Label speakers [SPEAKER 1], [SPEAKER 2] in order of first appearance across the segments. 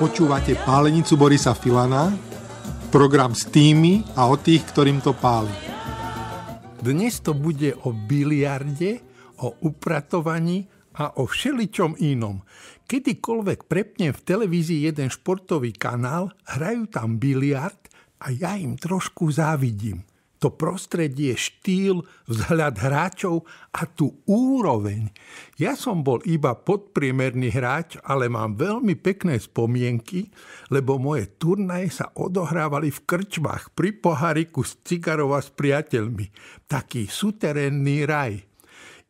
[SPEAKER 1] Počúvate pálenicu Borisa Filana, program s tými a o tých, ktorým to páli. Dnes to bude o biliarde, o upratovaní a o všeličom inom. Kedykoľvek prepnem v televízii jeden športový kanál, hrajú tam biliard a ja im trošku závidím to prostredie, štýl, vzhľad hráčov a tú úroveň. Ja som bol iba podpriemerný hráč, ale mám veľmi pekné spomienky, lebo moje turnaje sa odohrávali v krčmách pri poháriku s cigarova s priateľmi. Taký suterénny raj.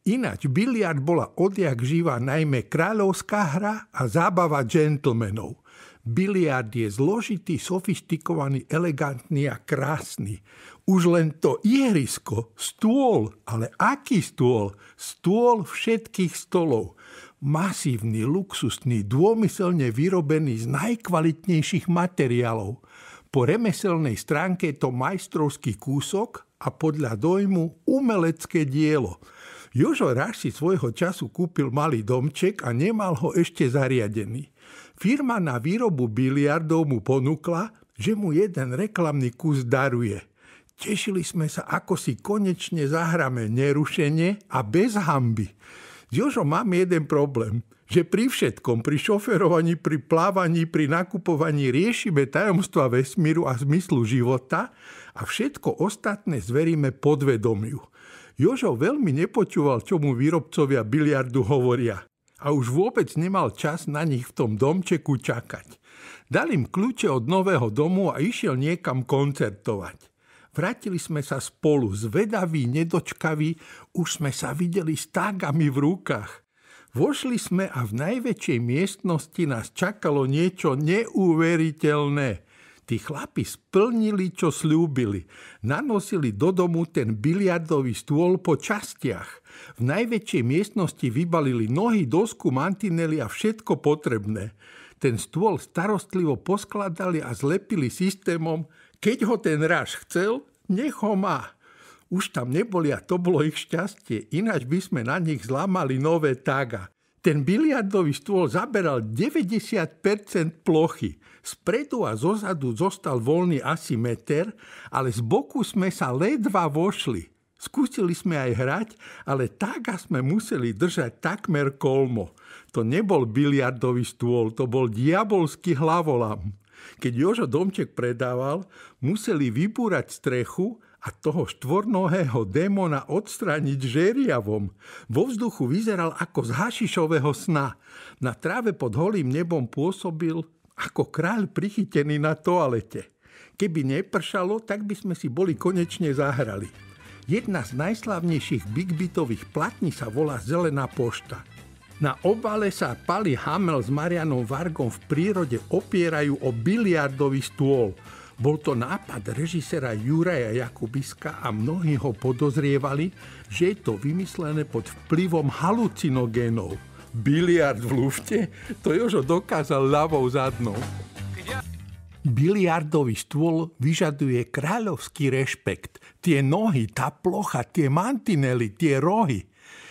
[SPEAKER 1] Ináč biliard bola odjak živá najmä kráľovská hra a zábava džentlmenov – Biliard je zložitý, sofistikovaný, elegantný a krásny. Už len to ihrisko, stôl, ale aký stôl? Stôl všetkých stolov. Masívny, luxusný, dômyselne vyrobený z najkvalitnejších materiálov. Po remeselnej stránke je to majstrovský kúsok a podľa dojmu umelecké dielo. Jožo Raš si svojho času kúpil malý domček a nemal ho ešte zariadený. Firma na výrobu biliardov mu ponúkla, že mu jeden reklamný kus daruje – Tešili sme sa, ako si konečne zahráme nerušenie a bez hamby. Jožo, mám jeden problém, že pri všetkom, pri šoferovaní, pri plávaní, pri nakupovaní riešime tajomstva vesmíru a zmyslu života a všetko ostatné zveríme podvedomiu. Jožo veľmi nepočúval, čo mu výrobcovia biliardu hovoria a už vôbec nemal čas na nich v tom domčeku čakať. Dal im kľúče od nového domu a išiel niekam koncertovať. Vrátili sme sa spolu, zvedaví, nedočkaví, už sme sa videli s tágami v rukách. Vošli sme a v najväčšej miestnosti nás čakalo niečo neuveriteľné. Tí chlapi splnili, čo slúbili. Nanosili do domu ten biliardový stôl po častiach. V najväčšej miestnosti vybalili nohy, dosku, mantinely a všetko potrebné. Ten stôl starostlivo poskladali a zlepili systémom. Keď ho ten ráž chcel, nech ho má. Už tam neboli a to bolo ich šťastie, ináč by sme na nich zlamali nové tága. Ten biliardový stôl zaberal 90% plochy. Spredu a zozadu zostal voľný asi meter, ale z boku sme sa ledva vošli. Skúsili sme aj hrať, ale tága sme museli držať takmer kolmo. To nebol biliardový stôl, to bol diabolský hlavolam. Keď Jožo domček predával, museli vybúrať strechu a toho štvornohého démona odstrániť žeriavom. Vo vzduchu vyzeral ako z hašišového sna. Na tráve pod holým nebom pôsobil ako kráľ prichytený na toalete. Keby nepršalo, tak by sme si boli konečne zahrali. Jedna z najslavnejších bitových platní sa volá Zelená pošta – na obale sa Pali Hamel s Marianom Vargom v prírode opierajú o biliardový stôl. Bol to nápad režisera Juraja Jakubiska a mnohí ho podozrievali, že je to vymyslené pod vplyvom halucinogénov. Biliard v lufte? To Jožo dokázal ľavou zadnou. Biliardový stôl vyžaduje kráľovský rešpekt. Tie nohy, tá plocha, tie mantinely, tie rohy –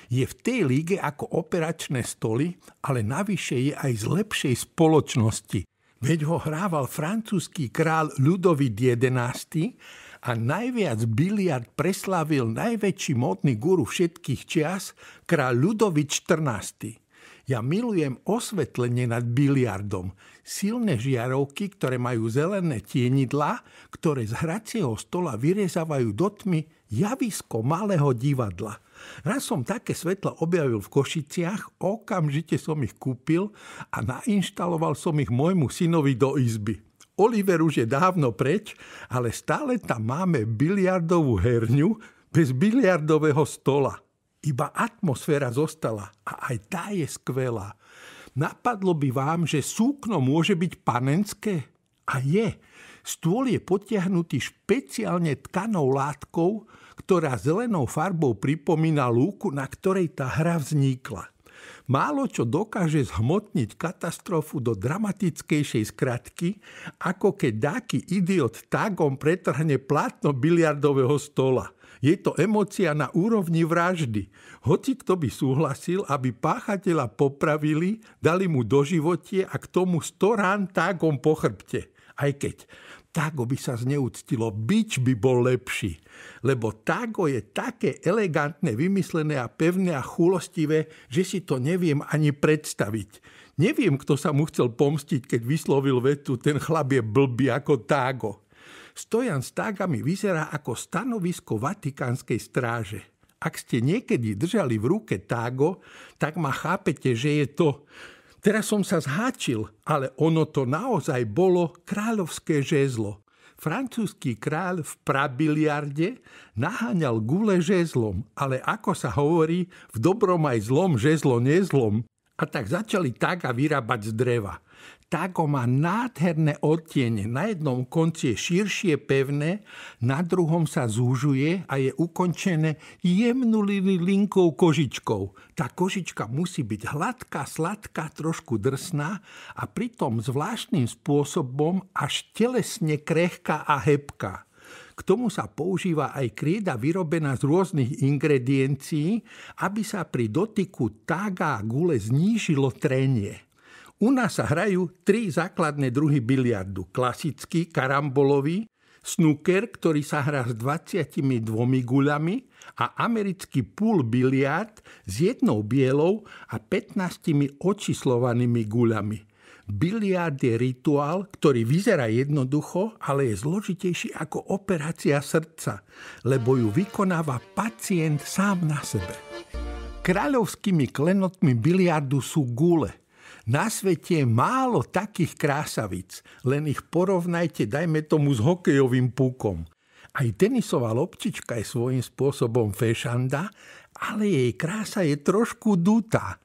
[SPEAKER 1] je v tej líge ako operačné stoly, ale navyše je aj z lepšej spoločnosti. Veď ho hrával francúzsky král Ludovid XI a najviac biliard preslavil najväčší módny guru všetkých čias, král Ludovid XIV. Ja milujem osvetlenie nad biliardom, silné žiarovky, ktoré majú zelené tienidla, ktoré z hracieho stola vyrezávajú do tmy javisko malého divadla – Raz som také svetla objavil v Košiciach, okamžite som ich kúpil a nainštaloval som ich môjmu synovi do izby. Oliver už je dávno preč, ale stále tam máme biliardovú herňu bez biliardového stola. Iba atmosféra zostala a aj tá je skvelá. Napadlo by vám, že súkno môže byť panenské? A je. Stôl je potiahnutý špeciálne tkanou látkou, ktorá zelenou farbou pripomína lúku, na ktorej tá hra vznikla. Málo čo dokáže zhmotniť katastrofu do dramatickejšej skratky, ako keď dáky idiot tagom pretrhne plátno biliardového stola. Je to emocia na úrovni vraždy. Hoci kto by súhlasil, aby páchateľa popravili, dali mu doživotie a k tomu 100 rán tágom po chrbte. Aj keď Tago by sa zneúctilo, byť by bol lepší. Lebo Tago je také elegantne vymyslené a pevné a chulostivé, že si to neviem ani predstaviť. Neviem, kto sa mu chcel pomstiť, keď vyslovil vetu, ten chlap je blbý ako Tago. Stojan s Tagami vyzerá ako stanovisko Vatikánskej stráže. Ak ste niekedy držali v ruke Tago, tak ma chápete, že je to Teraz som sa zháčil, ale ono to naozaj bolo kráľovské žezlo. Francúzsky kráľ v prabiliarde naháňal gule žezlom, ale ako sa hovorí, v dobrom aj zlom žezlo nezlom. A tak začali tak a vyrábať z dreva tako má nádherné odtiene. Na jednom konci je širšie pevné, na druhom sa zúžuje a je ukončené jemnulými linkou kožičkou. Tá kožička musí byť hladká, sladká, trošku drsná a pritom zvláštnym spôsobom až telesne krehká a hebká. K tomu sa používa aj krieda vyrobená z rôznych ingrediencií, aby sa pri dotyku tága a gule znížilo trenie. U nás sa hrajú tri základné druhy biliardu. Klasický, karambolový, snooker, ktorý sa hrá s 22 guľami a americký pool biliard s jednou bielou a 15 očislovanými guľami. Biliard je rituál, ktorý vyzerá jednoducho, ale je zložitejší ako operácia srdca, lebo ju vykonáva pacient sám na sebe. Kráľovskými klenotmi biliardu sú gule – na svete je málo takých krásavic, len ich porovnajte, dajme tomu, s hokejovým púkom. Aj tenisová loptička je svojím spôsobom fešanda, ale jej krása je trošku dutá.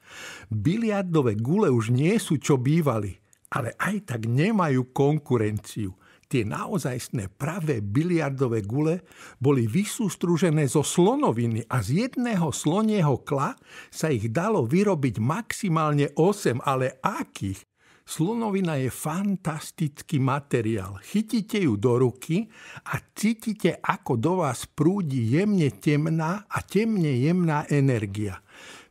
[SPEAKER 1] Biliardové gule už nie sú, čo bývali, ale aj tak nemajú konkurenciu. Tie naozajstné pravé biliardové gule boli vysústružené zo slonoviny a z jedného slonieho kla sa ich dalo vyrobiť maximálne 8, ale akých? Slonovina je fantastický materiál. Chytíte ju do ruky a cítite, ako do vás prúdi jemne temná a temne jemná energia –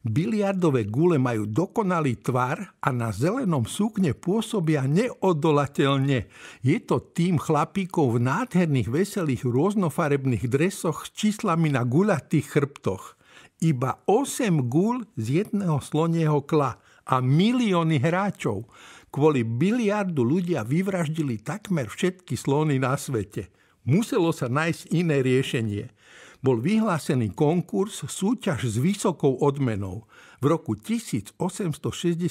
[SPEAKER 1] Biliardové gule majú dokonalý tvar a na zelenom sukne pôsobia neodolateľne. Je to tým chlapíkov v nádherných, veselých, rôznofarebných dresoch s číslami na guľatých chrbtoch. Iba 8 gul z jedného slonieho kla a milióny hráčov. Kvôli biliardu ľudia vyvraždili takmer všetky slony na svete. Muselo sa nájsť iné riešenie – bol vyhlásený konkurs súťaž s vysokou odmenou. V roku 1869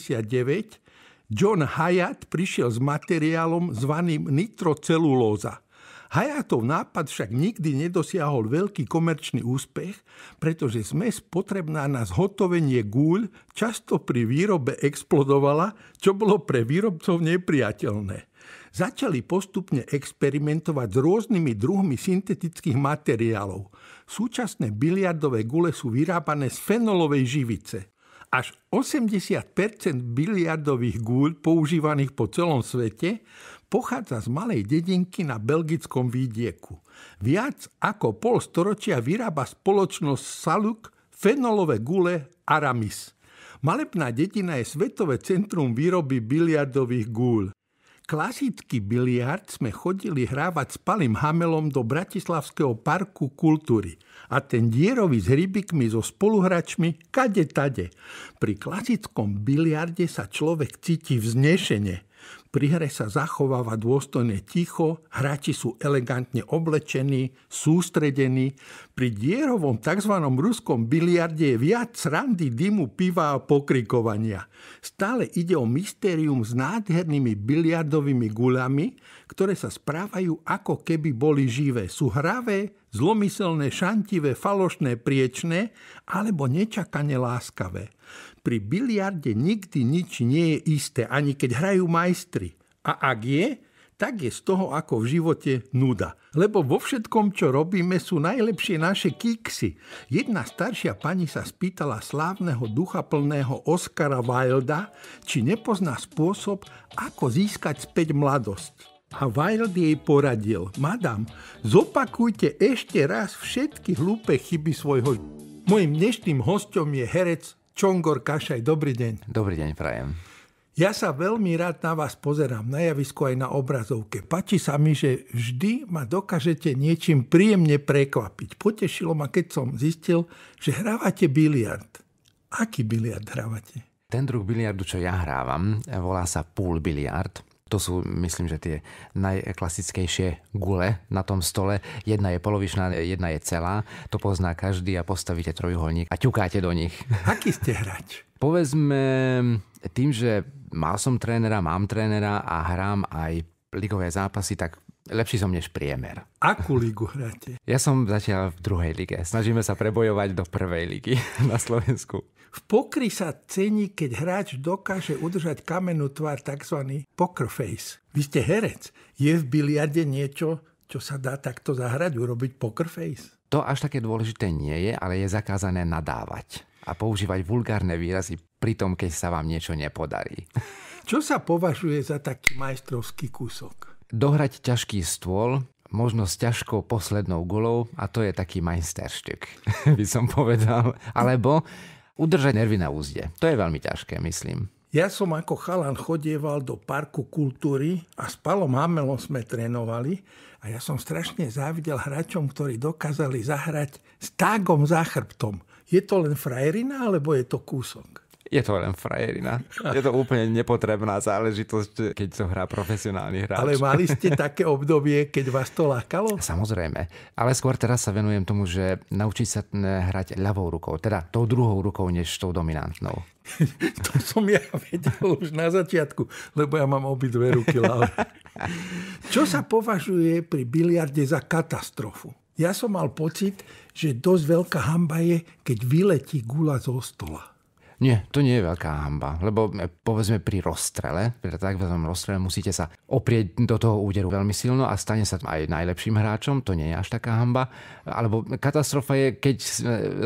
[SPEAKER 1] John Hayat prišiel s materiálom zvaným nitrocelulóza. Hayatov nápad však nikdy nedosiahol veľký komerčný úspech, pretože zmes potrebná na zhotovenie gúľ často pri výrobe explodovala, čo bolo pre výrobcov nepriateľné začali postupne experimentovať s rôznymi druhmi syntetických materiálov. Súčasné biliardové gule sú vyrábané z fenolovej živice. Až 80 biliardových gúľ používaných po celom svete pochádza z malej dedinky na belgickom výdieku. Viac ako pol storočia vyrába spoločnosť Saluk fenolové gule Aramis. Malebná dedina je svetové centrum výroby biliardových gúľ klasický biliard sme chodili hrávať s Palim Hamelom do Bratislavského parku kultúry a ten dierovi s hrybikmi so spoluhračmi kade tade. Pri klasickom biliarde sa človek cíti vznešenie. Pri hre sa zachováva dôstojne ticho, hráči sú elegantne oblečení, sústredení. Pri dierovom tzv. ruskom biliarde je viac randy, dymu, piva a pokrikovania. Stále ide o mystérium s nádhernými biliardovými guľami, ktoré sa správajú ako keby boli živé. Sú hravé, zlomyselné, šantivé, falošné, priečné alebo nečakane láskavé pri biliarde nikdy nič nie je isté, ani keď hrajú majstri. A ak je, tak je z toho ako v živote nuda. Lebo vo všetkom, čo robíme, sú najlepšie naše kiksy. Jedna staršia pani sa spýtala slávneho ducha plného Oscara Wilda, či nepozná spôsob, ako získať späť mladosť. A Wild jej poradil, madam, zopakujte ešte raz všetky hlúpe chyby svojho Mojím dnešným hostom je herec Čongor Kašaj, dobrý deň.
[SPEAKER 2] Dobrý deň, Prajem.
[SPEAKER 1] Ja sa veľmi rád na vás pozerám, na javisku aj na obrazovke. Pači sa mi, že vždy ma dokážete niečím príjemne prekvapiť. Potešilo ma, keď som zistil, že hrávate biliard. Aký biliard hrávate?
[SPEAKER 2] Ten druh biliardu, čo ja hrávam, volá sa pool biliard. To sú, myslím, že tie najklasickejšie gule na tom stole. Jedna je polovičná, jedna je celá. To pozná každý a postavíte trojuholník a ťukáte do nich. Aký ste hrať? Povedzme tým, že mal som trénera, mám trénera a hrám aj ligové zápasy, tak Lepší som než priemer. Akú ligu hráte? Ja som zatiaľ v druhej lige. Snažíme sa prebojovať do prvej ligy na Slovensku.
[SPEAKER 1] V pokry sa cení, keď hráč dokáže udržať kamenú tvár, tzv. poker face. Vy ste herec. Je v biliarde niečo, čo sa dá takto zahrať, urobiť poker face?
[SPEAKER 2] To až také dôležité nie je, ale je zakázané nadávať a používať vulgárne výrazy pri tom, keď sa vám niečo nepodarí. Čo sa považuje
[SPEAKER 1] za taký majstrovský kúsok?
[SPEAKER 2] dohrať ťažký stôl, možno s ťažkou poslednou gulou a to je taký majsterštyk, by som povedal. Alebo udržať nervy na úzde. To je veľmi ťažké, myslím.
[SPEAKER 1] Ja som ako chalan chodieval do parku kultúry a s Palom Hamelom sme trénovali a ja som strašne závidel hráčom, ktorí dokázali zahrať s tágom za chrbtom. Je to len frajerina alebo je to kúsok?
[SPEAKER 2] je to len frajerina. Je to úplne nepotrebná záležitosť, keď to hrá profesionálny hráč. Ale mali ste také obdobie, keď vás to lákalo? Samozrejme. Ale skôr teraz sa venujem tomu, že naučiť sa hrať ľavou rukou. Teda tou druhou rukou, než tou dominantnou.
[SPEAKER 1] to som ja vedel už na začiatku, lebo
[SPEAKER 2] ja mám obidve ruky ľavé.
[SPEAKER 1] Čo sa považuje pri biliarde za katastrofu? Ja som mal pocit, že dosť veľká hamba je, keď vyletí gula zo stola.
[SPEAKER 2] Nie, to nie je veľká hamba, lebo e, povedzme pri rozstrele, pri takzvanom rozstrele musíte sa oprieť do toho úderu veľmi silno a stane sa aj najlepším hráčom, to nie je až taká hamba. Alebo katastrofa je, keď e,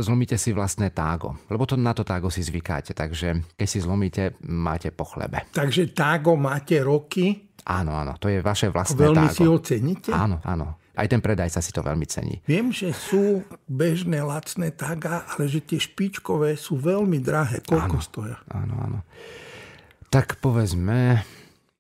[SPEAKER 2] zlomíte si vlastné tágo, lebo to na to tágo si zvykáte, takže keď si zlomíte, máte po chlebe. Takže tágo
[SPEAKER 1] máte roky?
[SPEAKER 2] Áno, áno, to je vaše vlastné Veľmi tágo. Veľmi si ho ceníte? Áno, áno. Aj ten predajca si to veľmi cení.
[SPEAKER 1] Viem, že sú bežné lacné taga, ale že tie špičkové sú veľmi drahé. Koľko áno, stoja?
[SPEAKER 2] Áno, áno. Tak povedzme,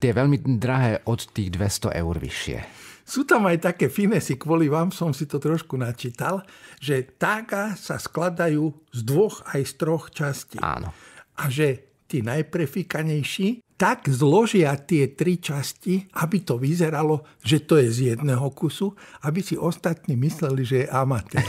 [SPEAKER 2] tie veľmi drahé od tých 200 eur vyššie.
[SPEAKER 1] Sú tam aj také finesy, kvôli vám som si to trošku načítal, že tága sa skladajú z dvoch aj z troch častí. Áno. A že tí najprefikanejší tak zložia tie tri časti, aby to vyzeralo, že to je z jedného kusu, aby si ostatní mysleli, že je amatér.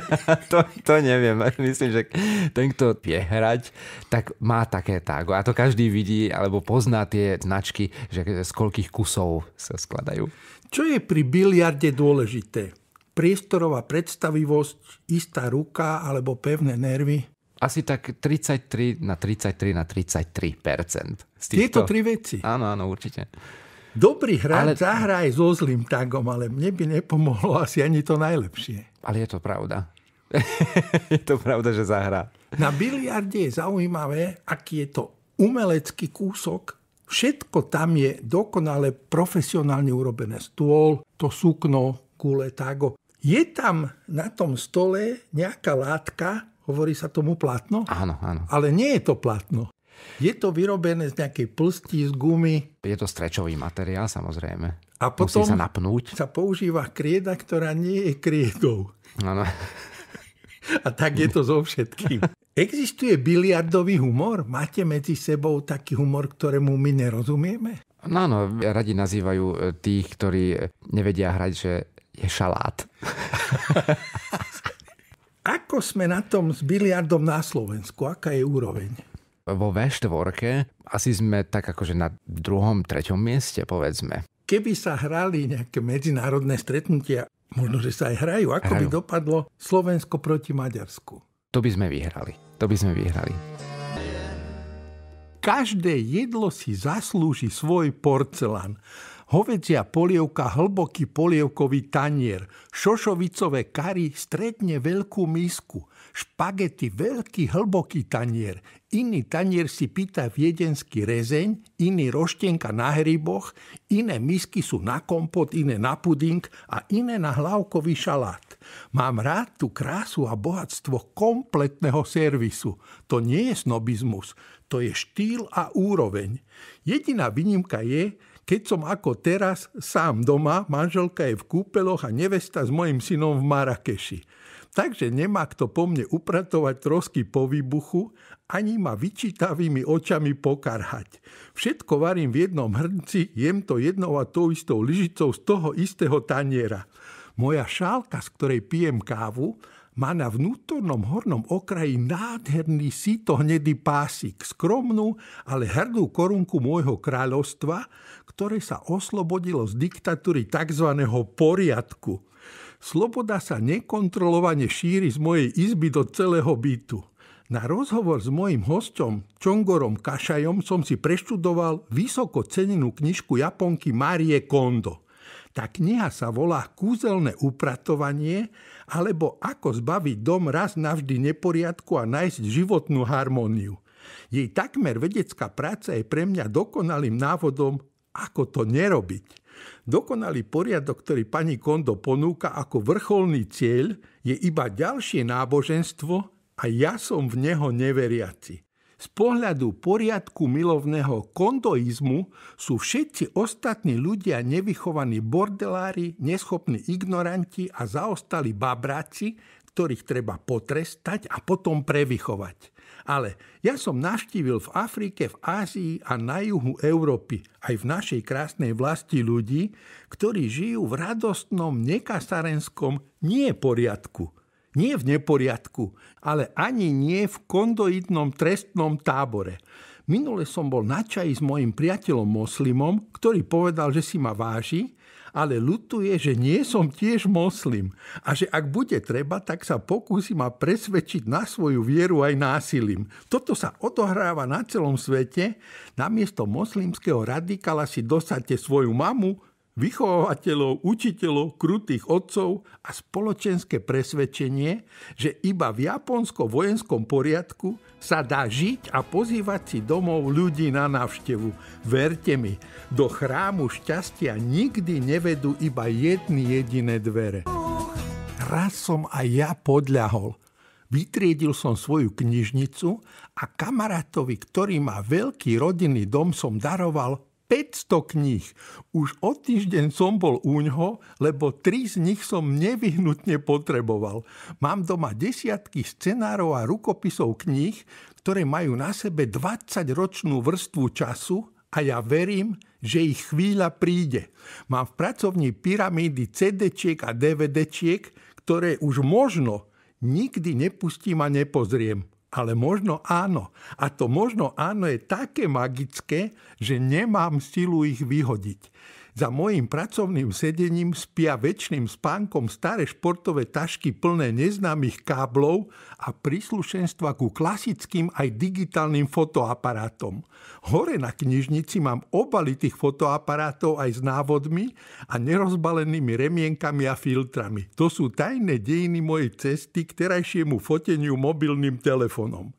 [SPEAKER 2] to, to neviem. Myslím, že ten, kto vie hrať, tak má také tágo. A to každý vidí alebo pozná tie značky, že z koľkých kusov sa skladajú. Čo je pri biliarde dôležité?
[SPEAKER 1] Priestorová predstavivosť, istá ruka alebo pevné nervy?
[SPEAKER 2] asi tak 33 na 33 na 33 percent. Tieto tri veci. Áno, áno, určite. Dobrý hráč ale... zahrá
[SPEAKER 1] aj so zlým tagom, ale mne by nepomohlo asi
[SPEAKER 2] ani to najlepšie. Ale je to pravda. je to pravda, že zahrá. Na
[SPEAKER 1] biliarde je zaujímavé, aký je to umelecký kúsok. Všetko tam je dokonale profesionálne urobené. Stôl, to sukno, kule, tago. Je tam na tom stole nejaká látka, Hovorí sa tomu platno? Áno, áno. Ale nie je to platno. Je to vyrobené z nejakej plsti, z gumy.
[SPEAKER 2] Je to strečový
[SPEAKER 1] materiál, samozrejme. A potom Musí sa napnúť. sa používa krieda, ktorá nie je kriedou. Áno. A tak je to so všetkým. Existuje biliardový humor? Máte medzi sebou taký humor, ktorému my nerozumieme?
[SPEAKER 2] No áno, radi nazývajú e, tých, ktorí e, nevedia hrať, že je šalát.
[SPEAKER 1] ako sme na tom s biliardom na Slovensku? Aká je úroveň?
[SPEAKER 2] Vo v asi sme tak akože na druhom, treťom mieste, povedzme.
[SPEAKER 1] Keby sa hrali nejaké medzinárodné stretnutia, možno, že sa aj hrajú, ako hrajú. by dopadlo Slovensko proti Maďarsku?
[SPEAKER 2] To by sme vyhrali. To by sme vyhrali.
[SPEAKER 1] Každé jedlo si zaslúži svoj porcelán. Hovedzia polievka, hlboký polievkový tanier, šošovicové kary, stredne veľkú misku, špagety, veľký hlboký tanier, iný tanier si pýta viedenský rezeň, iný roštenka na hryboch, iné misky sú na kompot, iné na puding a iné na hlavkový šalát. Mám rád tú krásu a bohatstvo kompletného servisu. To nie je snobizmus, to je štýl a úroveň. Jediná výnimka je, keď som ako teraz sám doma, manželka je v kúpeloch a nevesta s mojim synom v Marakeši. Takže nemá kto po mne upratovať trosky po výbuchu, ani ma vyčítavými očami pokarhať. Všetko varím v jednom hrnci, jem to jednou a tou istou lyžicou z toho istého taniera. Moja šálka, z ktorej pijem kávu, má na vnútornom hornom okraji nádherný síto hnedý pásik, skromnú, ale hrdú korunku môjho kráľovstva, ktoré sa oslobodilo z diktatúry tzv. poriadku. Sloboda sa nekontrolovane šíri z mojej izby do celého bytu. Na rozhovor s mojim hostom Čongorom Kašajom som si preštudoval vysoko cenenú knižku Japonky Marie Kondo. Tá kniha sa volá Kúzelné upratovanie alebo ako zbaviť dom raz navždy neporiadku a nájsť životnú harmóniu. Jej takmer vedecká práca je pre mňa dokonalým návodom, ako to nerobiť. Dokonalý poriadok, ktorý pani Kondo ponúka ako vrcholný cieľ, je iba ďalšie náboženstvo a ja som v neho neveriaci. Z pohľadu poriadku milovného kondoizmu sú všetci ostatní ľudia nevychovaní bordelári, neschopní ignoranti a zaostali babráci, ktorých treba potrestať a potom prevychovať. Ale ja som navštívil v Afrike, v Ázii a na juhu Európy, aj v našej krásnej vlasti ľudí, ktorí žijú v radostnom, nekasarenskom, nie poriadku – nie v neporiadku, ale ani nie v kondoidnom trestnom tábore. Minule som bol na čaji s mojim priateľom moslimom, ktorý povedal, že si ma váži, ale ľutuje, že nie som tiež moslim a že ak bude treba, tak sa pokúsi ma presvedčiť na svoju vieru aj násilím. Toto sa odohráva na celom svete. Namiesto moslimského radikala si dosadte svoju mamu, vychovateľov, učiteľov, krutých otcov a spoločenské presvedčenie, že iba v japonsko-vojenskom poriadku sa dá žiť a pozývať si domov ľudí na návštevu. Verte mi, do chrámu šťastia nikdy nevedú iba jedny jediné dvere. Raz som aj ja podľahol. Vytriedil som svoju knižnicu a kamarátovi, ktorý má veľký rodinný dom, som daroval 500 kníh. Už o týždeň som bol u ňoho, lebo tri z nich som nevyhnutne potreboval. Mám doma desiatky scenárov a rukopisov kníh, ktoré majú na sebe 20-ročnú vrstvu času a ja verím, že ich chvíľa príde. Mám v pracovni pyramídy CD-čiek a DVD-čiek, ktoré už možno nikdy nepustím a nepozriem ale možno áno. A to možno áno je také magické, že nemám silu ich vyhodiť. Za mojim pracovným sedením spia väčšným spánkom staré športové tašky plné neznámych káblov a príslušenstva ku klasickým aj digitálnym fotoaparátom. Hore na knižnici mám obaly tých fotoaparátov aj s návodmi a nerozbalenými remienkami a filtrami. To sú tajné dejiny mojej cesty k terajšiemu foteniu mobilným telefónom.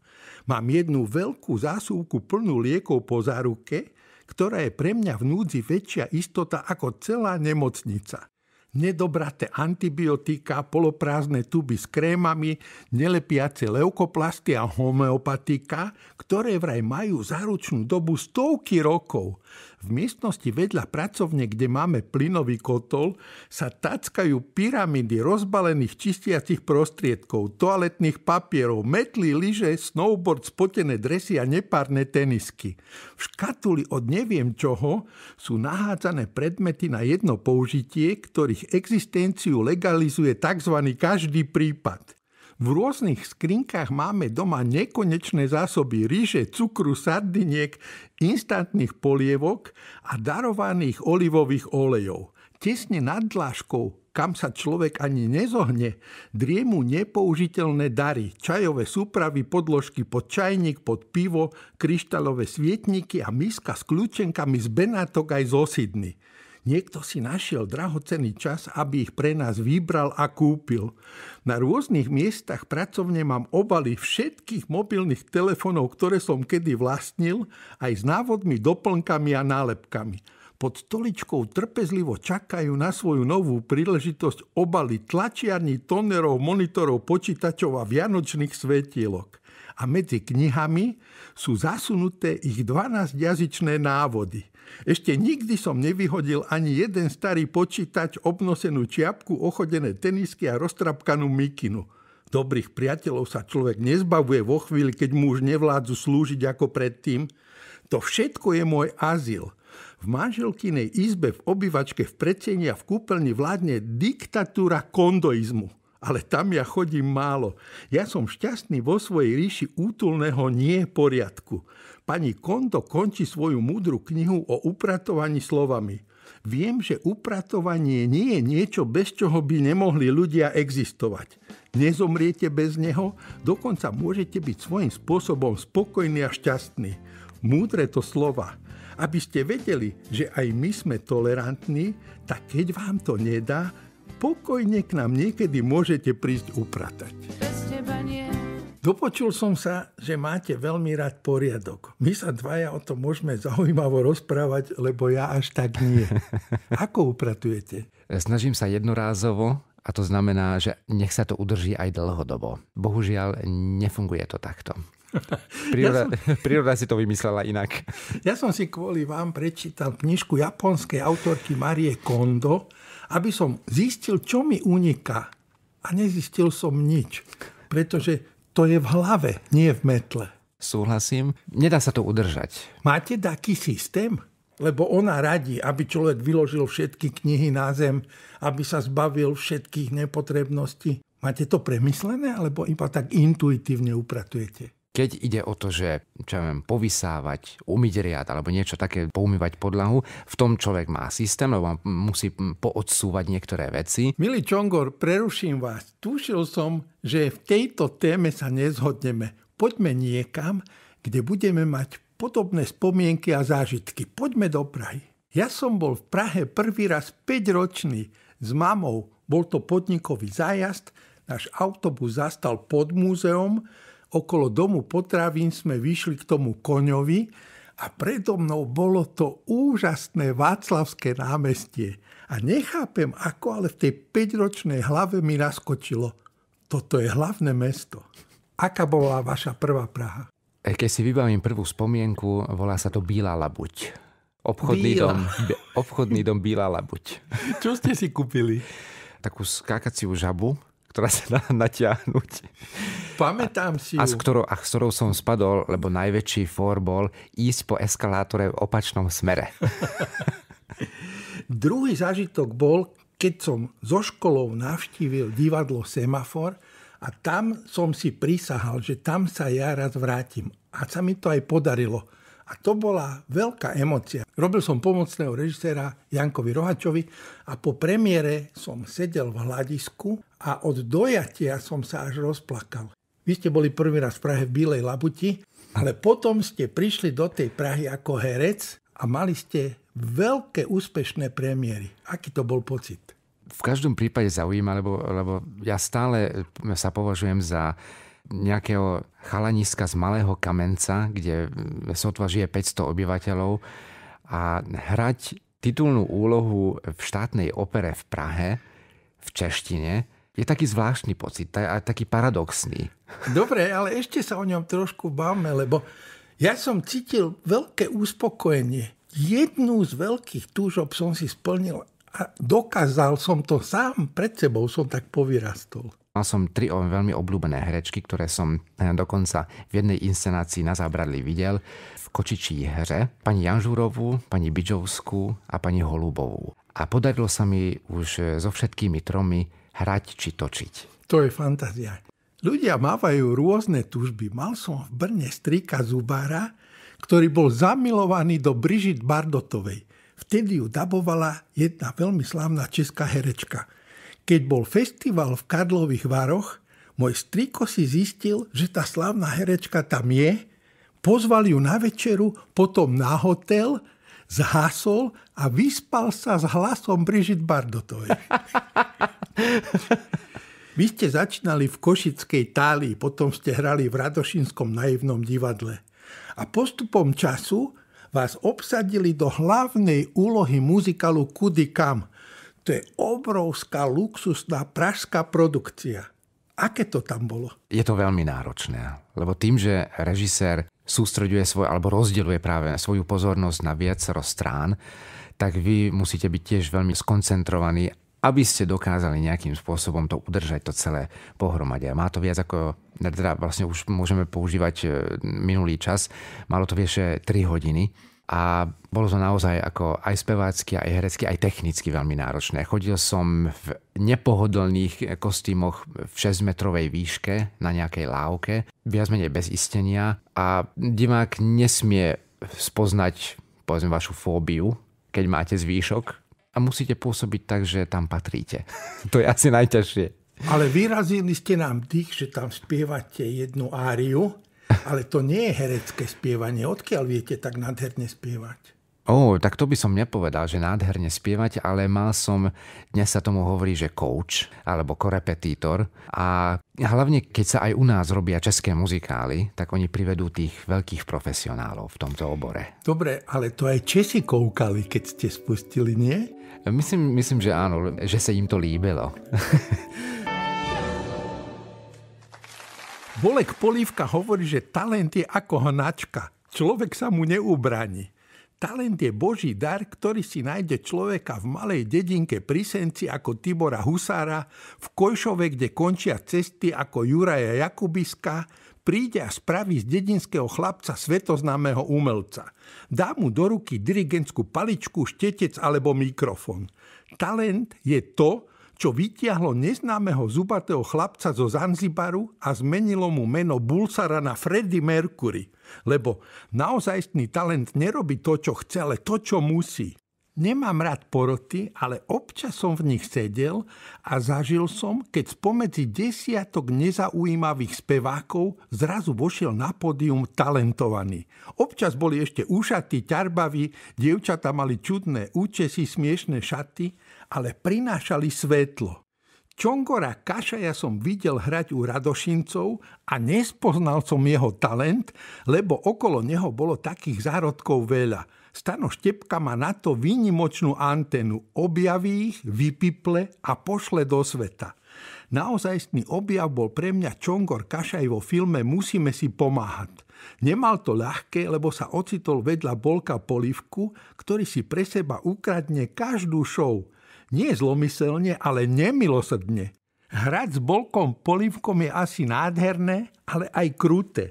[SPEAKER 1] Mám jednu veľkú zásuvku plnú liekov po záruke, ktorá je pre mňa v núdzi väčšia istota ako celá nemocnica. Nedobraté antibiotika, poloprázdne tuby s krémami, nelepiace leukoplasty a homeopatika, ktoré vraj majú záručnú dobu stovky rokov. V miestnosti vedľa pracovne, kde máme plynový kotol, sa tackajú pyramidy rozbalených čistiacich prostriedkov, toaletných papierov, metly, lyže, snowboard, spotené dresy a nepárne tenisky. V škatuli od neviem čoho sú nahádzané predmety na jedno použitie, ktorých existenciu legalizuje tzv. každý prípad. V rôznych skrinkách máme doma nekonečné zásoby ríže, cukru, sardiniek, instantných polievok a darovaných olivových olejov. Tesne nad dláškou, kam sa človek ani nezohne, driemu nepoužiteľné dary, čajové súpravy, podložky pod čajník, pod pivo, kryštálové svietniky a miska s kľúčenkami z Benátok aj z Osidny – Niekto si našiel drahocený čas, aby ich pre nás vybral a kúpil. Na rôznych miestach pracovne mám obaly všetkých mobilných telefónov, ktoré som kedy vlastnil, aj s návodmi, doplnkami a nálepkami. Pod stoličkou trpezlivo čakajú na svoju novú príležitosť obaly tlačiarní, tonerov, monitorov, počítačov a vianočných svetielok – a medzi knihami sú zasunuté ich 12-jazyčné návody. Ešte nikdy som nevyhodil ani jeden starý počítač, obnosenú čiapku, ochodené tenisky a roztrapkanú mikinu. Dobrých priateľov sa človek nezbavuje vo chvíli, keď mu už nevládzu slúžiť ako predtým. To všetko je môj azyl. V manželkynej izbe v obývačke v predsení a v kúpeľni vládne diktatúra kondoizmu ale tam ja chodím málo. Ja som šťastný vo svojej ríši útulného nieporiadku. Pani Konto končí svoju múdru knihu o upratovaní slovami. Viem, že upratovanie nie je niečo, bez čoho by nemohli ľudia existovať. Nezomriete bez neho, dokonca môžete byť svojím spôsobom spokojní a šťastný. Múdre to slova. Aby ste vedeli, že aj my sme tolerantní, tak keď vám to nedá, pokojne k nám niekedy môžete prísť upratať.
[SPEAKER 2] Bez teba nie.
[SPEAKER 1] Dopočul som sa, že máte veľmi rád poriadok. My sa dvaja o tom môžeme zaujímavo rozprávať, lebo ja až tak nie. Ako upratujete?
[SPEAKER 2] Snažím sa jednorázovo, a to znamená, že nech sa to udrží aj dlhodobo. Bohužiaľ, nefunguje to takto. Príroda, ja som, príroda si to vymyslela inak.
[SPEAKER 1] Ja som si kvôli vám prečítal knižku japonskej autorky Marie Kondo aby som zistil, čo mi uniká. A nezistil som nič, pretože to je v hlave, nie v metle.
[SPEAKER 2] Súhlasím. Nedá sa to udržať.
[SPEAKER 1] Máte taký systém? Lebo ona radí, aby človek vyložil všetky knihy na zem, aby sa zbavil všetkých nepotrebností. Máte to premyslené, alebo iba tak intuitívne upratujete?
[SPEAKER 2] keď ide o to, že čo ja viem, povysávať, umyť riad alebo niečo také, poumývať podlahu, v tom človek má systém, lebo musí poodsúvať niektoré veci. Milý Čongor, preruším vás. Tušil som, že v tejto téme sa nezhodneme. Poďme
[SPEAKER 1] niekam, kde budeme mať podobné spomienky a zážitky. Poďme do Prahy. Ja som bol v Prahe prvý raz 5-ročný s mamou. Bol to podnikový zájazd, náš autobus zastal pod múzeom okolo domu potravín sme vyšli k tomu koňovi a predo mnou bolo to úžasné Václavské námestie. A nechápem, ako ale v tej 5-ročnej hlave mi naskočilo. Toto je hlavné mesto. Aká bola vaša prvá Praha?
[SPEAKER 2] E, keď si vybavím prvú spomienku, volá sa to Bílá labuť. Obchodný Bíla. dom, obchodný dom Bílá labuť. Čo ste si kúpili? Takú skákaciu žabu, ktorá sa dá natiahnuť. Pamätám si ju. A s, ktorou, a s ktorou som spadol, lebo najväčší fór bol ísť po eskalátore v opačnom smere.
[SPEAKER 1] Druhý zážitok bol, keď som zo školou navštívil divadlo Semafor a tam som si prisahal, že tam sa ja raz vrátim. A sa mi to aj podarilo. A to bola veľká emocia. Robil som pomocného režiséra Jankovi Rohačovi a po premiére som sedel v hľadisku a od dojatia som sa až rozplakal. Vy ste boli prvý raz v Prahe v Bílej Labuti, ale potom ste prišli do tej Prahy ako herec a mali ste veľké úspešné premiéry. Aký to bol pocit?
[SPEAKER 2] v každom prípade zaujíma, lebo, lebo ja stále sa považujem za nejakého chalaniska z malého kamenca, kde sotva žije 500 obyvateľov a hrať titulnú úlohu v štátnej opere v Prahe v češtine je taký zvláštny pocit a taký paradoxný.
[SPEAKER 1] Dobre, ale ešte sa o ňom trošku bavme, lebo ja som cítil veľké uspokojenie. Jednu z veľkých túžob som si splnil a dokázal som to sám pred sebou, som tak povyrastol.
[SPEAKER 2] Mal som tri veľmi obľúbené herečky, ktoré som eh, dokonca v jednej inscenácii na zábradli videl v Kočičí hre. Pani Janžúrovú, pani Bidžovskú a pani Holubovú. A podarilo sa mi už eh, so všetkými tromi hrať či točiť.
[SPEAKER 1] To je fantázia. Ľudia mávajú rôzne tužby. Mal som v Brne strika Zubára, ktorý bol zamilovaný do Brižit Bardotovej. Vtedy ju dabovala jedna veľmi slávna česká herečka – keď bol festival v Karlových Vároch, môj striko si zistil, že tá slavná herečka tam je, pozval ju na večeru, potom na hotel, zhasol a vyspal sa s hlasom Brigitte Bardotovej. Vy ste začínali v Košickej Tálii, potom ste hrali v Radošinskom naivnom divadle. A postupom času vás obsadili do hlavnej úlohy muzikalu Kudy kam – to je obrovská luxusná pražská produkcia. Aké to tam bolo?
[SPEAKER 2] Je to veľmi náročné, lebo tým, že režisér sústreduje svoj, alebo rozdeluje práve svoju pozornosť na viacero strán, tak vy musíte byť tiež veľmi skoncentrovaní, aby ste dokázali nejakým spôsobom to udržať to celé pohromade. má to viac ako, teda vlastne už môžeme používať e, minulý čas, malo to vyše 3 hodiny a bolo to naozaj ako aj spevácky, aj herecky, aj technicky veľmi náročné. Chodil som v nepohodlných eh, kostýmoch v 6-metrovej výške na nejakej lávke, viac menej bez istenia a divák nesmie spoznať povedzme vašu fóbiu, keď máte zvýšok a musíte pôsobiť tak, že tam patríte. to je asi najťažšie.
[SPEAKER 1] Ale vyrazili ste nám tých, že tam spievate jednu áriu ale to nie je herecké spievanie. Odkiaľ viete tak nádherne spievať?
[SPEAKER 2] Ó, oh, tak to by som nepovedal, že nádherne spievať, ale mal som, dnes sa tomu hovorí, že coach alebo korepetítor a hlavne keď sa aj u nás robia české muzikály, tak oni privedú tých veľkých profesionálov v tomto obore. Dobre, ale to aj Česi koukali, keď ste spustili, nie? Myslím, myslím že áno, že sa im to líbilo. Bolek Polívka hovorí, že talent
[SPEAKER 1] je ako hnačka. Človek sa mu neubraní. Talent je boží dar, ktorý si nájde človeka v malej dedinke pri Senci ako Tibora Husára, v Kojšove, kde končia cesty ako Juraja Jakubiska, príde a spraví z dedinského chlapca svetoznámeho umelca. Dá mu do ruky dirigentskú paličku, štetec alebo mikrofón. Talent je to, čo vytiahlo neznámeho zubatého chlapca zo Zanzibaru a zmenilo mu meno Bulsara na Freddy Mercury. Lebo naozajstný talent nerobí to, čo chce, ale to, čo musí. Nemám rád poroty, ale občas som v nich sedel a zažil som, keď spomedzi desiatok nezaujímavých spevákov zrazu vošiel na pódium talentovaný. Občas boli ešte ušatí, ťarbaví, dievčata mali čudné účesy, smiešné šaty ale prinášali svetlo. Čongora ja som videl hrať u Radošincov a nespoznal som jeho talent, lebo okolo neho bolo takých zárodkov veľa. Stano Štepka má na to výnimočnú antenu, objaví ich, vypiple a pošle do sveta. Naozajstný objav bol pre mňa Čongor Kašaj vo filme Musíme si pomáhať. Nemal to ľahké, lebo sa ocitol vedľa Bolka Polivku, ktorý si pre seba ukradne každú show – nie zlomyselne, ale nemilosrdne. Hrať s bolkom polivkom je asi nádherné, ale aj kruté.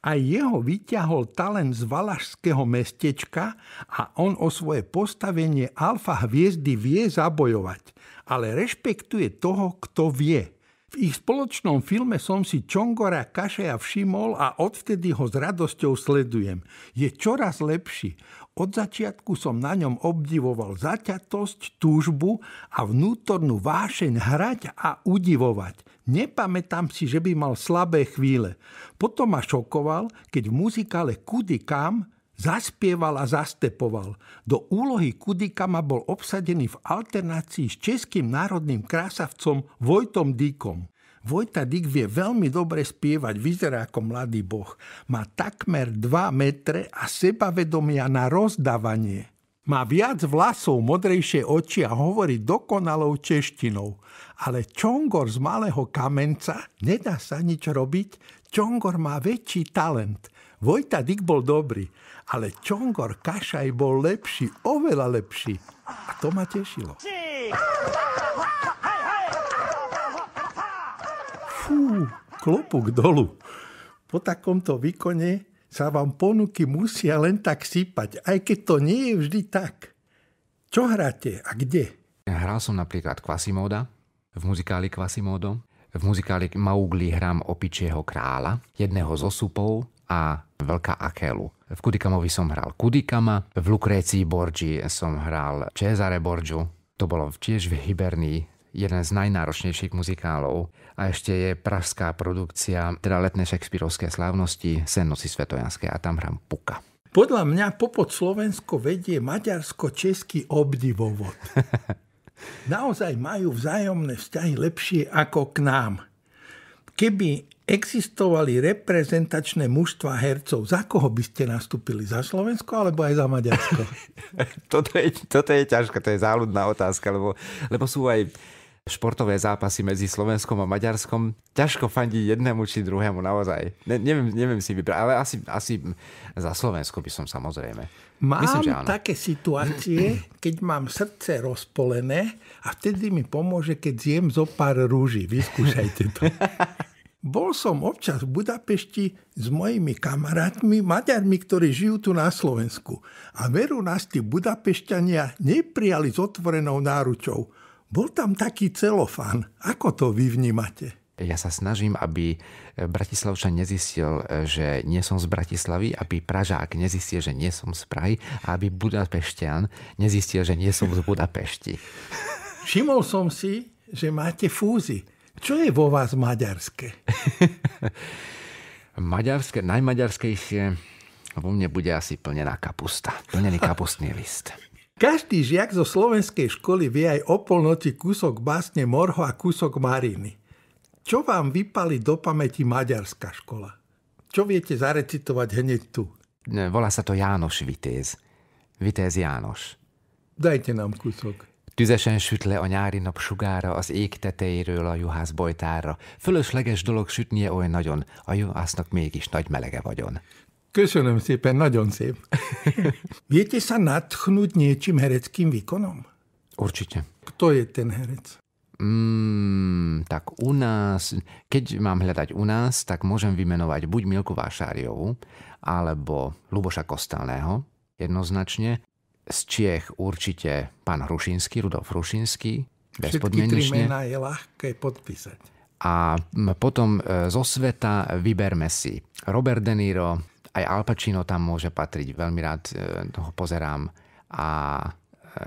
[SPEAKER 1] Aj jeho vyťahol talent z valašského mestečka a on o svoje postavenie alfa hviezdy vie zabojovať, ale rešpektuje toho, kto vie. V ich spoločnom filme som si Čongora Kašeja všimol a odvtedy ho s radosťou sledujem. Je čoraz lepší. Od začiatku som na ňom obdivoval zaťatosť, túžbu a vnútornú vášeň hrať a udivovať. Nepamätám si, že by mal slabé chvíle. Potom ma šokoval, keď v muzikále Kudy kam zaspieval a zastepoval. Do úlohy Kudikama bol obsadený v alternácii s českým národným krásavcom Vojtom Díkom. Vojta Dyk vie veľmi dobre spievať, vyzerá ako mladý boh. Má takmer 2 metre a sebavedomia na rozdávanie. Má viac vlasov, modrejšie oči a hovorí dokonalou češtinou. Ale Čongor z malého kamenca nedá sa nič robiť. Čongor má väčší talent. Vojta Dyk bol dobrý, ale Čongor Kašaj bol lepší, oveľa lepší. A to ma tešilo. Sí. Fú, klopok dolu. Po takomto výkone sa vám ponuky musia len tak sypať, aj keď to nie je vždy tak.
[SPEAKER 2] Čo hráte a kde? Hral som napríklad Quasimoda v muzikáli Quasimodo. V muzikáli Maugli hrám opičieho kráľa, jedného z osupov a Veľká Akelu. V Kudikamovi som hral Kudikama, v Lukrécii Borgi som hral Cesare Borgiu, to bolo tiež v Hibernii jeden z najnáročnejších muzikálov a ešte je pražská produkcia, teda letné šekspírovské slávnosti Sen noci svetojanské a tam hrám Puka.
[SPEAKER 1] Podľa mňa popod Slovensko vedie maďarsko-český obdivovod. Naozaj majú vzájomné vzťahy lepšie ako k nám. Keby existovali reprezentačné mužstva hercov, za koho by ste nastúpili? Za Slovensko alebo aj za Maďarsko?
[SPEAKER 2] toto, je, toto je ťažko, to je záľudná otázka, lebo, lebo sú aj športové zápasy medzi Slovenskom a Maďarskom, ťažko fandí jednému či druhému naozaj. Ne, neviem, neviem si vybrať, ale asi, asi za Slovensko by som samozrejme.
[SPEAKER 1] Mám Myslím, že áno. také situácie, keď mám srdce rozpolené a vtedy mi pomôže, keď zjem zo pár rúží. Vyskúšajte to. Bol som občas v Budapešti s mojimi kamarátmi, Maďarmi, ktorí žijú tu na Slovensku. A veru nás tí Budapešťania neprijali s otvorenou náručou. Bol tam taký celofán. Ako to vy
[SPEAKER 2] vnímate? Ja sa snažím, aby Bratislavčan nezistil, že nie som z Bratislavy, aby Pražák nezistil, že nie som z Prahy a aby Budapešťan nezistil, že nie som z Budapešti. Všimol som si, že máte fúzy.
[SPEAKER 1] Čo je vo vás maďarské?
[SPEAKER 2] maďarské, najmaďarskejšie vo mne bude asi plnená kapusta. Plnený kapustný list. Každý
[SPEAKER 1] žiak zo slovenskej školy vie aj o polnoci kúsok básne Morho a kúsok Mariny. Čo vám vypali do pamäti maďarská škola? Čo viete zarecitovať
[SPEAKER 2] hneď tu? Volá sa to János Vitéz. Vitéz János.
[SPEAKER 1] Dajte nám kúsok.
[SPEAKER 2] Tüzesen süt le a nyári nap sugára az ég tetejéről a juhász bojtára. Fölösleges dolog sütnie oly nagyon, a juhásznak mégis nagy melege vagyon. Köszönöm szépen, nagyon szép. Viete sa natchnúť niečím
[SPEAKER 1] hereckým výkonom? Určite. Kto je ten herec?
[SPEAKER 2] Mm, tak u nás, keď mám hľadať u nás, tak môžem vymenovať buď Milku Vášáriovú, alebo Luboša Kostelného, jednoznačne. Z Čiech určite pán Hrušinský, Rudolf Hrušinský, bezpodmienečne. Všetky tri mená
[SPEAKER 1] je ľahké podpísať.
[SPEAKER 2] A potom e, zo sveta vyberme si Robert De Niro, aj Al Pacino tam môže patriť. Veľmi rád e, toho pozerám a e,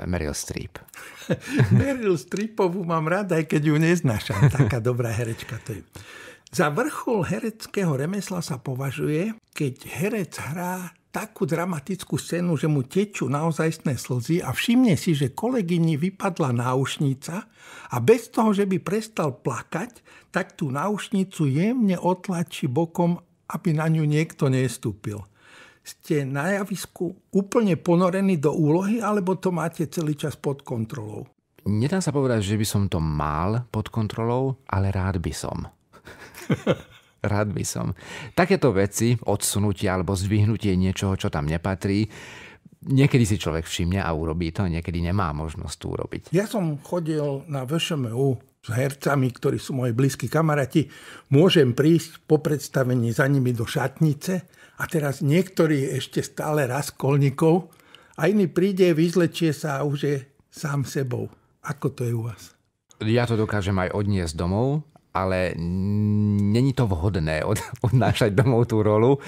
[SPEAKER 2] Meryl Streep.
[SPEAKER 1] Meryl Streepovú mám rád, aj keď ju neznášam. Taká dobrá herečka to je. Za vrchol hereckého remesla sa považuje, keď herec hrá takú dramatickú scénu, že mu tečú naozajstné slzy a všimne si, že kolegyni vypadla náušnica a bez toho, že by prestal plakať, tak tú náušnicu jemne otlačí bokom aby na ňu niekto nestúpil. Ste na javisku úplne ponorení do úlohy, alebo to máte celý čas pod kontrolou?
[SPEAKER 2] Nedá sa povedať, že by som to mal pod kontrolou, ale rád by som. rád by som. Takéto veci, odsunutie alebo zdvihnutie niečoho, čo tam nepatrí, niekedy si človek všimne a urobí to, niekedy nemá možnosť to urobiť.
[SPEAKER 1] Ja som chodil na VŠMU s hercami, ktorí sú moji blízki kamaráti, môžem prísť po predstavení za nimi do šatnice a teraz niektorí ešte stále kolníkov a iný príde, vyzlečie sa a už je sám sebou. Ako to je u vás?
[SPEAKER 2] Ja to dokážem aj odniesť domov, ale není to vhodné od, odnášať domov tú rolu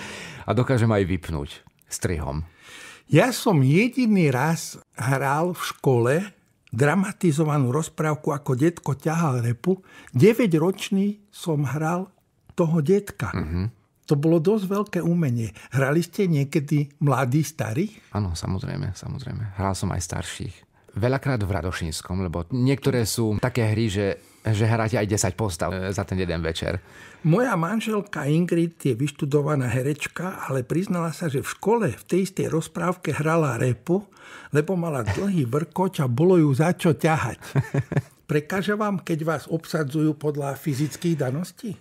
[SPEAKER 2] a dokážem aj vypnúť strihom. Ja som jediný raz hral
[SPEAKER 1] v škole dramatizovanú rozprávku, ako detko ťahal repu. 9-ročný som hral toho detka. Mm-hmm. To bolo dosť veľké umenie.
[SPEAKER 2] Hrali ste niekedy mladí, starí? Áno, samozrejme, samozrejme. Hral som aj starších. Veľakrát v Radošinskom, lebo niektoré sú také hry, že že hráte aj 10 postav e, za ten jeden večer. Moja manželka Ingrid je vyštudovaná herečka,
[SPEAKER 1] ale priznala sa, že v škole v tej istej rozprávke hrala repu, lebo mala dlhý vrkoč a bolo ju za čo ťahať. Prekáže vám, keď vás obsadzujú podľa fyzických daností?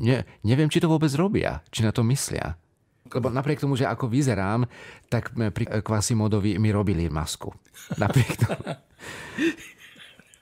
[SPEAKER 2] Nie, neviem, či to vôbec robia, či na to myslia. Lebo napriek tomu, že ako vyzerám, tak pri Kvasimodovi mi robili masku. Napriek tomu.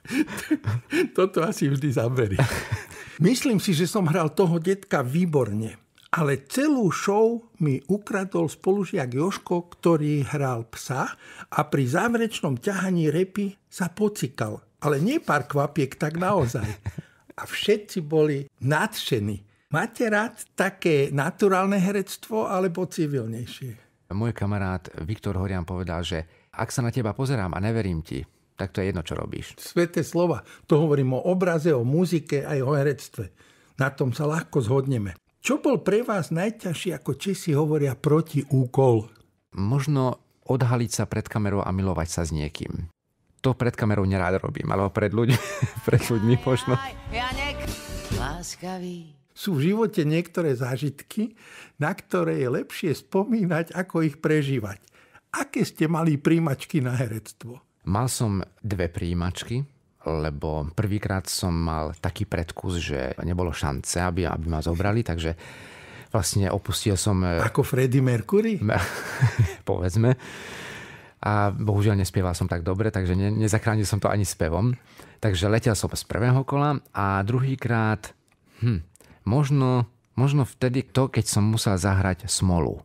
[SPEAKER 2] Toto asi vždy zaberie.
[SPEAKER 1] Myslím si, že som hral toho detka výborne, ale celú show mi ukradol spolužiak Joško, ktorý hral psa a pri záverečnom ťahaní repy sa pocikal. Ale nie pár kvapiek, tak naozaj. A
[SPEAKER 2] všetci boli nadšení. Máte rád také naturálne herectvo alebo civilnejšie? Môj kamarát Viktor Horian povedal, že ak sa na teba pozerám a neverím ti, tak to je jedno, čo robíš.
[SPEAKER 1] Sveté slova. To hovorím o obraze, o muzike aj o herectve. Na tom sa ľahko zhodneme. Čo bol pre vás najťažší, ako Česi
[SPEAKER 2] hovoria, proti úkol? Možno odhaliť sa pred kamerou a milovať sa s niekým. To pred kamerou nerád robím, alebo pred ľuďmi, pred ľuďmi možno. Sú
[SPEAKER 1] v živote niektoré zážitky, na ktoré je lepšie spomínať, ako ich prežívať. Aké ste mali príjmačky na herectvo?
[SPEAKER 2] Mal som dve príjimačky, lebo prvýkrát som mal taký predkus, že nebolo šance, aby, aby ma zobrali, takže vlastne opustil som... E, Ako Freddy Mercury? povedzme. A bohužiaľ nespieval som tak dobre, takže ne, nezachránil som to ani spevom. Takže letel som z prvého kola a druhýkrát, hm, možno, možno vtedy to, keď som musel zahrať smolu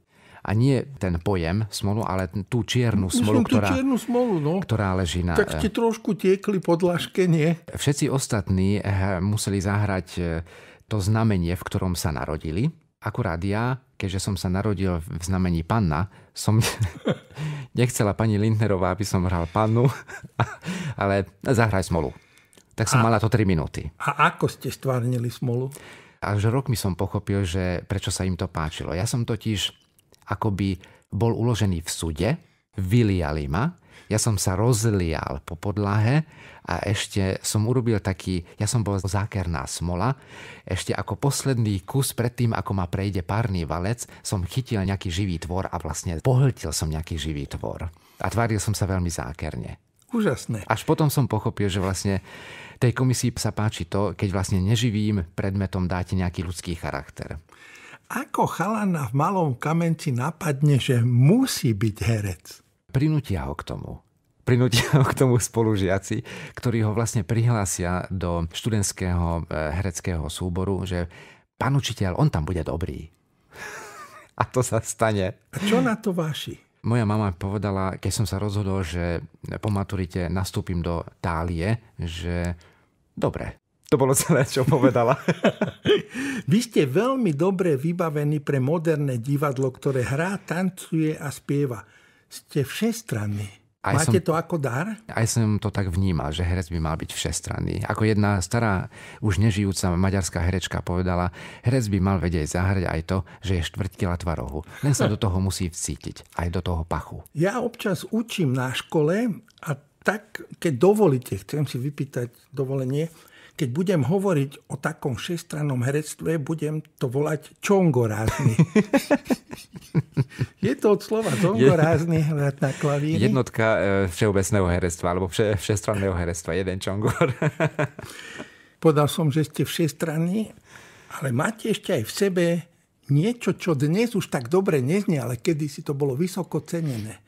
[SPEAKER 2] a nie ten pojem smolu, ale tú čiernu smolu, Myslím, ktorá, čiernu smolu no. ktorá leží na... Tak e- ti
[SPEAKER 1] trošku tiekli podlažke, nie?
[SPEAKER 2] Všetci ostatní e, museli zahrať e, to znamenie, v ktorom sa narodili. Akurát ja, keďže som sa narodil v znamení panna, som nechcela pani Lindnerová, aby som hral pannu, ale zahraj smolu. Tak som a, mala to 3 minúty. A ako ste stvárnili smolu? Až rok mi som pochopil, že prečo sa im to páčilo. Ja som totiž akoby bol uložený v súde, vyliali ma, ja som sa rozlial po podlahe a ešte som urobil taký, ja som bol zákerná smola, ešte ako posledný kus predtým, ako ma prejde párny valec, som chytil nejaký živý tvor a vlastne pohltil som nejaký živý tvor. A tváril som sa veľmi zákerne. Úžasné. Až potom som pochopil, že vlastne tej komisii sa páči to, keď vlastne neživým predmetom dáte nejaký ľudský charakter. Ako chalana v malom kamenci napadne, že musí byť herec? Prinútia ho k tomu. Prinútia ho k tomu spolužiaci, ktorí ho vlastne prihlásia do študentského e, hereckého súboru, že pán učiteľ, on tam bude dobrý. A to sa stane. A čo
[SPEAKER 1] na to váši?
[SPEAKER 2] Moja mama povedala, keď som sa rozhodol, že po maturite nastúpim do Tálie, že dobre, to bolo celé, čo povedala. Vy ste veľmi dobre vybavení pre moderné divadlo,
[SPEAKER 1] ktoré hrá, tancuje a spieva. Ste všestranní. Aj Máte som, to ako dar?
[SPEAKER 2] Aj som to tak vnímal, že herec by mal byť všestranný. Ako jedna stará, už nežijúca maďarská herečka povedala, herec by mal vedieť zahrať aj to, že je štvrtkila tvarohu. Len sa do toho musí vcítiť, aj do toho pachu.
[SPEAKER 1] Ja občas učím na škole a tak, keď dovolíte, chcem si vypýtať dovolenie, keď budem hovoriť o takom šestrannom herectve, budem to volať čongorázny. je to od slova čongorázny hrať na klavíri.
[SPEAKER 2] Jednotka eh, všeobecného herectva, alebo vše, všestranného herectva, jeden čongor.
[SPEAKER 1] Podal som, že ste všestranní, ale máte ešte aj v sebe niečo, čo dnes už tak dobre neznie, ale kedy si to bolo vysoko cenené.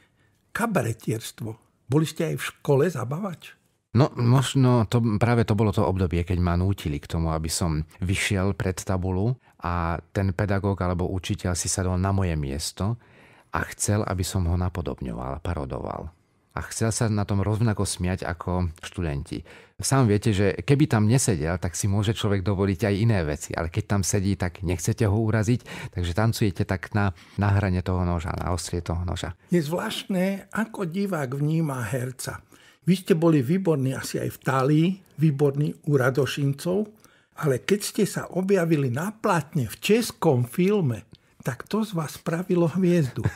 [SPEAKER 1] Kabaretierstvo. Boli ste aj v škole zabávať?
[SPEAKER 2] No možno to, práve to bolo to obdobie, keď ma nútili k tomu, aby som vyšiel pred tabulu a ten pedagóg alebo učiteľ si sadol na moje miesto a chcel, aby som ho napodobňoval, parodoval a chcel sa na tom rovnako smiať ako študenti. Sám viete, že keby tam nesedel, tak si môže človek dovoliť aj iné veci, ale keď tam sedí, tak nechcete ho uraziť, takže tancujete tak na, na hrane toho noža, na ostrie toho noža.
[SPEAKER 1] Je zvláštne, ako divák vníma herca. Vy ste boli výborní asi aj v Talii, výborní u Radošincov, ale keď ste sa objavili na platne v českom filme, tak to z vás spravilo hviezdu.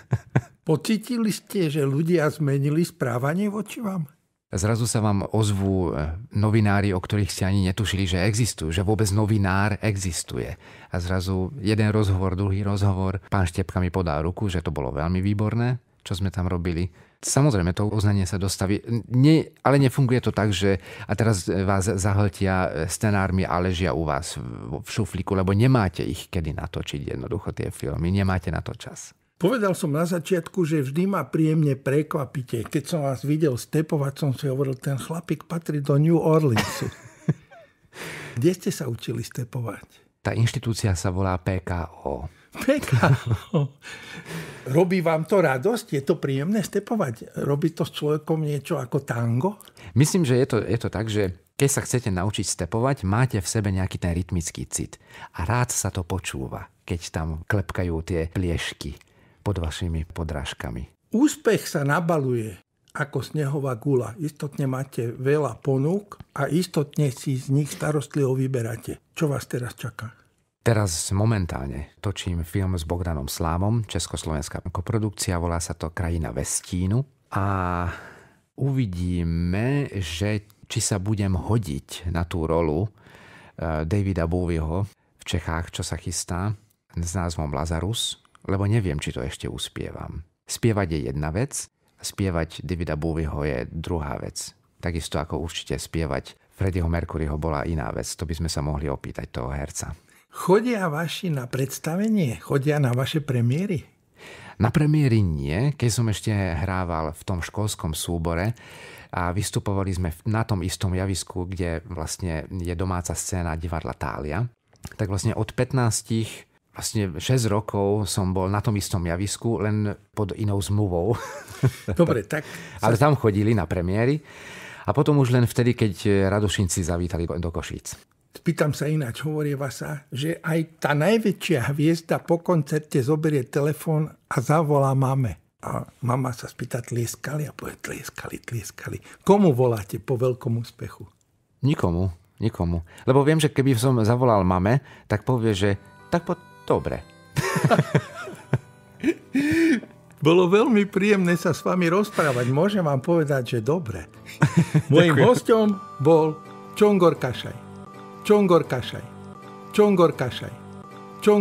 [SPEAKER 1] Pocítili ste, že ľudia zmenili správanie voči vám?
[SPEAKER 2] Zrazu sa vám ozvú e, novinári, o ktorých ste ani netušili, že existujú, že vôbec novinár existuje. A zrazu jeden rozhovor, druhý rozhovor. Pán Štepka mi podá ruku, že to bolo veľmi výborné, čo sme tam robili. Samozrejme, to uznanie sa dostaví. Nie, ale nefunguje to tak, že a teraz e, vás zahltia e, scenármi a ležia u vás v šuflíku, lebo nemáte ich kedy natočiť jednoducho tie filmy, nemáte na to čas.
[SPEAKER 1] Povedal som na začiatku, že vždy ma príjemne prekvapíte. Keď som vás videl stepovať, som si hovoril, ten chlapík patrí do New Orleansu. Kde ste sa učili stepovať?
[SPEAKER 2] Tá inštitúcia sa volá PKO. PKO. Robí vám to radosť? Je to príjemné stepovať? Robí to s človekom niečo ako tango? Myslím, že je to, je to tak, že keď sa chcete naučiť stepovať, máte v sebe nejaký ten rytmický cit. A rád sa to počúva, keď tam klepkajú tie pliešky pod vašimi podrážkami.
[SPEAKER 1] Úspech sa nabaluje ako snehová gula. Istotne máte veľa ponúk a istotne si z nich starostlivo vyberáte. Čo vás teraz čaká?
[SPEAKER 2] Teraz momentálne točím film s Bogdanom Slávom, československá koprodukcia, volá sa to Krajina Vestínu a uvidíme, že či sa budem hodiť na tú rolu eh, Davida Bowieho v Čechách, čo sa chystá s názvom Lazarus, lebo neviem, či to ešte uspievam. Spievať je jedna vec, spievať Davida Bowieho je druhá vec. Takisto ako určite spievať Freddieho Mercuryho bola iná vec, to by sme sa mohli opýtať toho herca. Chodia vaši na predstavenie?
[SPEAKER 1] Chodia na vaše premiéry?
[SPEAKER 2] Na premiéry nie, keď som ešte hrával v tom školskom súbore a vystupovali sme na tom istom javisku, kde vlastne je domáca scéna divadla Tália, tak vlastne od 15 vlastne 6 rokov som bol na tom istom javisku, len pod inou zmluvou. Dobre, tak... Ale tam chodili na premiéry. A potom už len vtedy, keď Radošinci zavítali do Košíc.
[SPEAKER 1] Pýtam sa ináč, hovorí sa, že aj tá najväčšia hviezda po koncerte zoberie telefón a zavolá mame. A mama sa spýta, tlieskali? A povie, tlieskali, tlieskali.
[SPEAKER 2] Komu voláte po veľkom úspechu? Nikomu, nikomu. Lebo viem, že keby som zavolal mame, tak povie, že tak po Dobre.
[SPEAKER 1] Bolo veľmi príjemné sa s vami rozprávať. Môžem vám povedať, že dobre. Mojím hostom bol Čongor Kašaj. Čongor Kašaj. Čongor Kašaj.